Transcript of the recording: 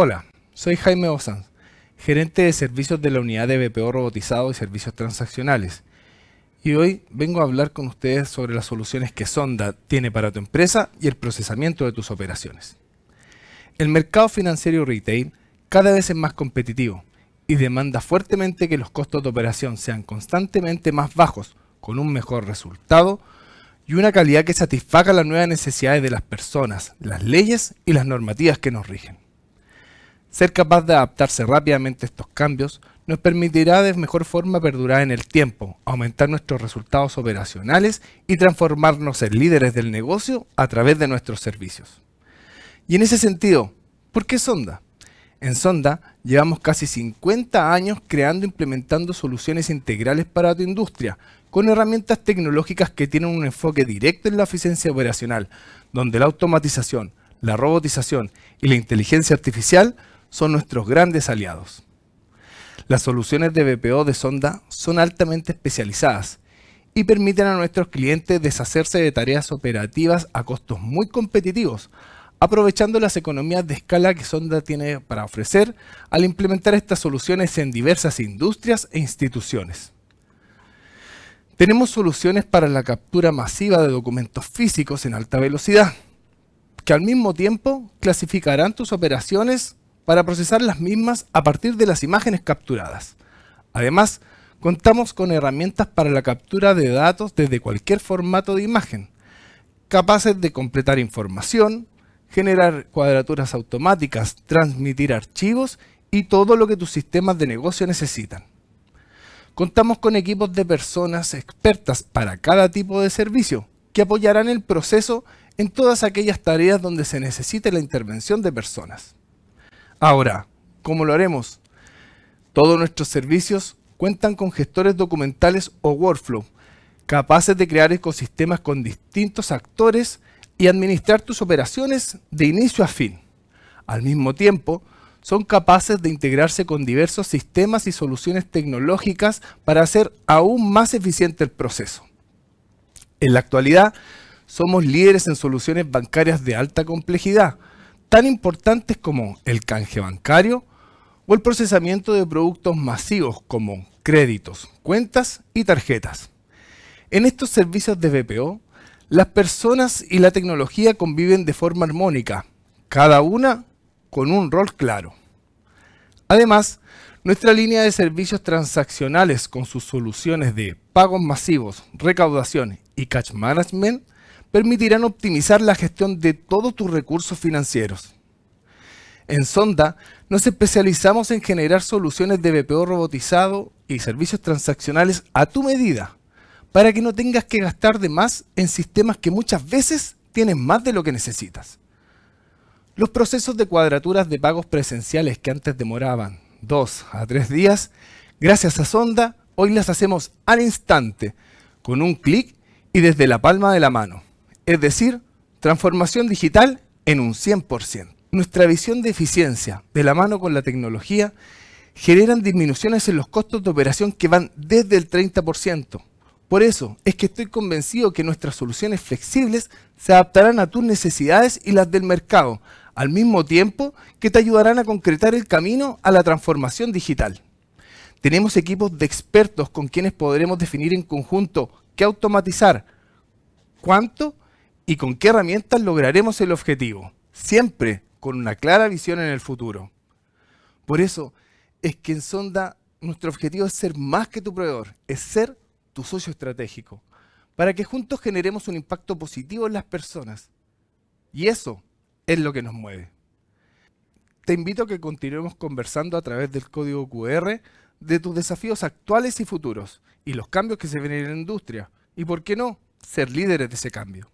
Hola, soy Jaime Osanz, gerente de servicios de la unidad de BPO robotizado y servicios transaccionales. Y hoy vengo a hablar con ustedes sobre las soluciones que Sonda tiene para tu empresa y el procesamiento de tus operaciones. El mercado financiero retail cada vez es más competitivo y demanda fuertemente que los costos de operación sean constantemente más bajos, con un mejor resultado y una calidad que satisfaga las nuevas necesidades de las personas, las leyes y las normativas que nos rigen. Ser capaz de adaptarse rápidamente a estos cambios nos permitirá de mejor forma perdurar en el tiempo, aumentar nuestros resultados operacionales y transformarnos en líderes del negocio a través de nuestros servicios. Y en ese sentido, ¿por qué Sonda? En Sonda llevamos casi 50 años creando e implementando soluciones integrales para tu industria, con herramientas tecnológicas que tienen un enfoque directo en la eficiencia operacional, donde la automatización, la robotización y la inteligencia artificial son nuestros grandes aliados. Las soluciones de BPO de sonda son altamente especializadas y permiten a nuestros clientes deshacerse de tareas operativas a costos muy competitivos, aprovechando las economías de escala que Sonda tiene para ofrecer al implementar estas soluciones en diversas industrias e instituciones. Tenemos soluciones para la captura masiva de documentos físicos en alta velocidad, que al mismo tiempo clasificarán tus operaciones para procesar las mismas a partir de las imágenes capturadas. Además, contamos con herramientas para la captura de datos desde cualquier formato de imagen, capaces de completar información, generar cuadraturas automáticas, transmitir archivos y todo lo que tus sistemas de negocio necesitan. Contamos con equipos de personas expertas para cada tipo de servicio que apoyarán el proceso en todas aquellas tareas donde se necesite la intervención de personas. Ahora, ¿cómo lo haremos? Todos nuestros servicios cuentan con gestores documentales o workflow, capaces de crear ecosistemas con distintos actores y administrar tus operaciones de inicio a fin. Al mismo tiempo, son capaces de integrarse con diversos sistemas y soluciones tecnológicas para hacer aún más eficiente el proceso. En la actualidad, somos líderes en soluciones bancarias de alta complejidad, tan importantes como el canje bancario o el procesamiento de productos masivos como créditos, cuentas y tarjetas. En estos servicios de BPO, las personas y la tecnología conviven de forma armónica, cada una con un rol claro. Además, nuestra línea de servicios transaccionales con sus soluciones de pagos masivos, recaudación y cash management permitirán optimizar la gestión de todos tus recursos financieros. En Sonda nos especializamos en generar soluciones de BPO robotizado y servicios transaccionales a tu medida, para que no tengas que gastar de más en sistemas que muchas veces tienen más de lo que necesitas. Los procesos de cuadraturas de pagos presenciales que antes demoraban dos a tres días, gracias a Sonda, hoy las hacemos al instante, con un clic y desde la palma de la mano es decir, transformación digital en un 100%. Nuestra visión de eficiencia, de la mano con la tecnología, generan disminuciones en los costos de operación que van desde el 30%. Por eso es que estoy convencido que nuestras soluciones flexibles se adaptarán a tus necesidades y las del mercado, al mismo tiempo que te ayudarán a concretar el camino a la transformación digital. Tenemos equipos de expertos con quienes podremos definir en conjunto qué automatizar, cuánto y con qué herramientas lograremos el objetivo, siempre con una clara visión en el futuro. Por eso es que en Sonda nuestro objetivo es ser más que tu proveedor, es ser tu socio estratégico, para que juntos generemos un impacto positivo en las personas. Y eso es lo que nos mueve. Te invito a que continuemos conversando a través del código QR de tus desafíos actuales y futuros y los cambios que se ven en la industria y, por qué no, ser líderes de ese cambio.